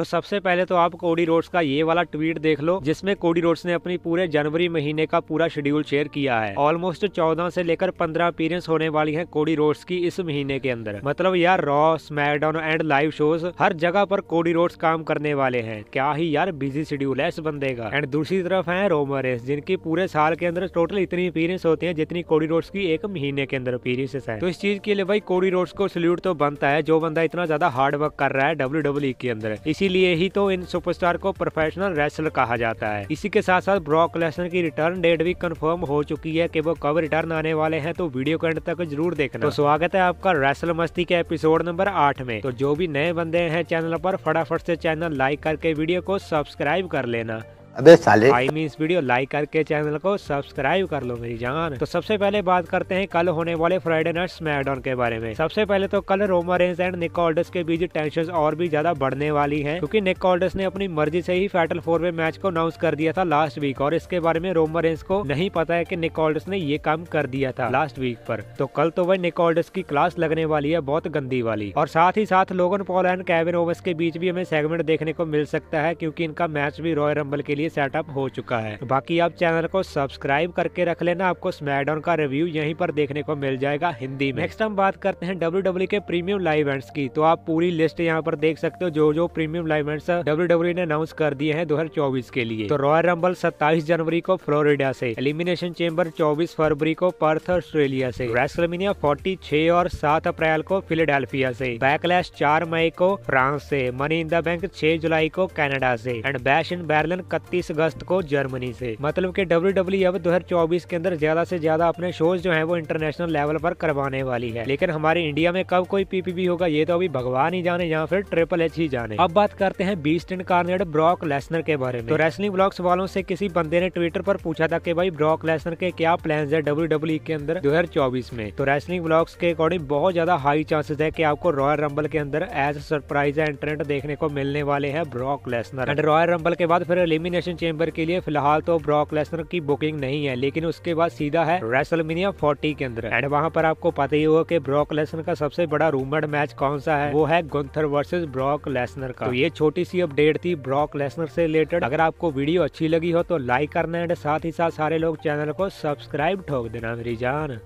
तो सबसे पहले तो आप कोडी रोड्स का ये वाला ट्वीट देख लो जिसमें कोडी रोड्स ने अपनी पूरे जनवरी महीने का पूरा शेड्यूल शेयर किया है ऑलमोस्ट चौदह से लेकर पंद्रह अपीरेंस होने वाली है कोडी रोड्स की इस महीने के अंदर मतलब यार Raw SmackDown and live shows हर जगह पर कोडी रोड्स काम करने वाले है क्या ही यार बिजी शेड्यूल है इस बंदे का एंड दूसरी तरफ है रोमर जिनकी पूरे साल के अंदर टोटल इतनी अपीरेंस होती है जितनी कोडी रोड्स की एक महीने के अंदर अपीयरेंसेस है तो इस चीज के लिए भाई कोडी रोड्स को सल्यूट तो बनता है जो बंदा इतना ज्यादा हार्ड वर्क कर रहा है डब्ल्यू e के अंदर इसी इसीलिए ही तो इन सुपरस्टार को प्रोफेशनल रेसलर कहा जाता है इसी के साथ साथ ब्रॉक लेसनर की रिटर्न डेट भी कंफर्म हो चुकी है कि वो कब रिटर्न आने वाले हैं तो वीडियो के अंत तक जरूर देखना तो स्वागत है आपका रेसल मस्ती के एपिसोड नंबर आठ में तो जो भी नए बंदे हैं चैनल पर फटाफट से चैनल लाइक करके वीडियो को सब्सक्राइब कर लेना अबे साले आई मीन वीडियो लाइक करके चैनल को सब्सक्राइब कर लो मेरी जान तो सबसे पहले बात करते हैं कल होने वाले फ्राइडे नाइट स्मैकडाउन के बारे में सबसे पहले तो कल रोमा एंड निकोल्डस के बीच टेंशन और भी ज्यादा बढ़ने वाली है क्योंकि निकोल्डस ने अपनी मर्जी से ही फैटल फोर वे मैच को अनाउंस कर दिया था लास्ट वीक और इसके बारे में रोमा को नहीं पता है की निकोल्डस ने ये काम कर दिया था लास्ट वीक पर तो कल तो वही निकोल्डस की क्लास लगने वाली है बहुत गंदी वाली और साथ ही साथ Logan Paul and cabin overs के बीच भी हमें सेगमेंट देखने को मिल सकता है क्यूँकी इनका मैच भी रॉयल रंबल के लिए सेटअप हो चुका है तो बाकी आप चैनल को सब्सक्राइब करके रख लेना आपको स्मैकडाउन का रिव्यू यहीं पर देखने को मिल जाएगा हिंदी में नेक्स्ट हम बात करते हैं डब्ल्यू e के प्रीमियम लाइव इवेंट्स की तो आप पूरी लिस्ट यहाँ पर देख सकते हो जो जो प्रीमियम लाइव इवेंट्स डब्ल्यू ने अनाउंस कर दिए हैं दो के लिए तो रॉयल रंबल सत्ताईस जनवरी को फ्लोरिडा से एलिमिनेशन चेम्बर चौबीस फरवरी को पर्थ ऑस्ट्रेलिया से रेस्लमिनिया फोर्टी और सात अप्रैल को फिलेडेल्फिया से बैकलैश चार मई को फ्रांस से मनी इन द बैंक छह जुलाई को कनाडा से एंड बैश इन बैरलन 31 अगस्त को जर्मनी से मतलब कि डब्ल्यू डब्ल्यू अब चौबीस के अंदर ज्यादा से ज्यादा अपने शोज जो है वो इंटरनेशनल लेवल पर करवाने वाली है लेकिन हमारे इंडिया में कब कोई पीपीबी होगा ये तो अभी भगवान ही जाने या फिर ट्रिपल एच ही जाने अब बात करते हैं बीस्ट एंड ब्रॉक लेसनर के बारे में तो रेसलिंग ब्लॉक्स वालों से किसी बंदे ने ट्विटर पर पूछा था कि भाई ब्रॉक लेसनर के क्या प्लान है डब्ल्यू के अंदर दो में तो रेसलिंग ब्लॉग्स के अकॉर्डिंग बहुत ज्यादा हाई चांसेस है की आपको रॉयल रंबल के अंदर एज सरप्राइज एंट्रेंट देखने को मिलने वाले हैं Brock Lesnar and Royal Rumble के बाद फिर एलिमिनेशन एलिमिनेशन चैम्बर के लिए फिलहाल तो ब्रॉक लेसनर की बुकिंग नहीं है लेकिन उसके बाद सीधा है रेसलमिनिया फोर्टी के अंदर एंड वहाँ पर आपको पता ही होगा की ब्रॉक लेसनर का सबसे बड़ा रूमर्ड मैच कौन सा है वो है गुंथर वर्सेज ब्रॉक लेसनर का तो ये छोटी सी अपडेट थी ब्रॉक लेसनर से रिलेटेड अगर आपको वीडियो अच्छी लगी हो तो लाइक करना एंड साथ ही साथ सारे लोग चैनल को सब्सक्राइब ठोक देना मेरी जान